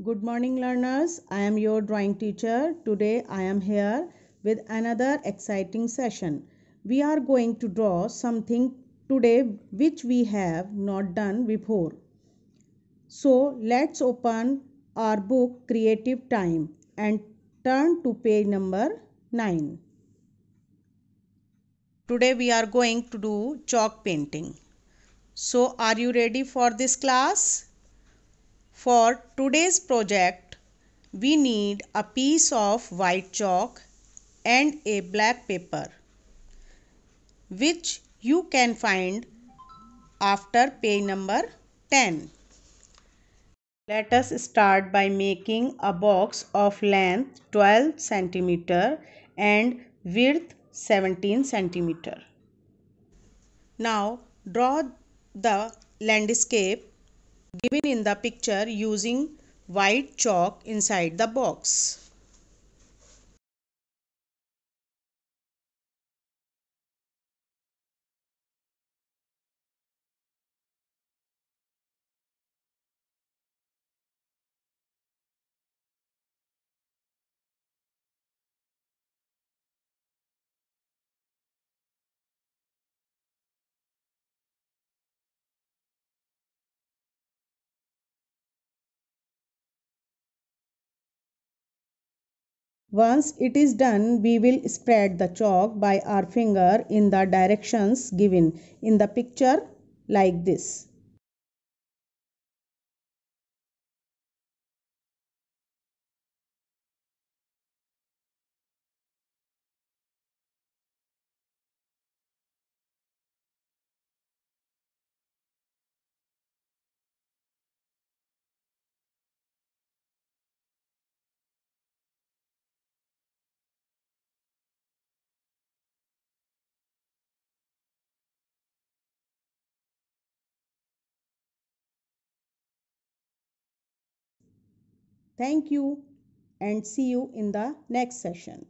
Good morning learners, I am your drawing teacher. Today I am here with another exciting session. We are going to draw something today which we have not done before. So let's open our book Creative Time and turn to page number 9. Today we are going to do chalk painting. So are you ready for this class? For today's project, we need a piece of white chalk and a black paper which you can find after page number 10. Let us start by making a box of length 12 centimeter and width 17 centimeter. Now draw the landscape given in the picture using white chalk inside the box. Once it is done, we will spread the chalk by our finger in the directions given in the picture like this. Thank you and see you in the next session.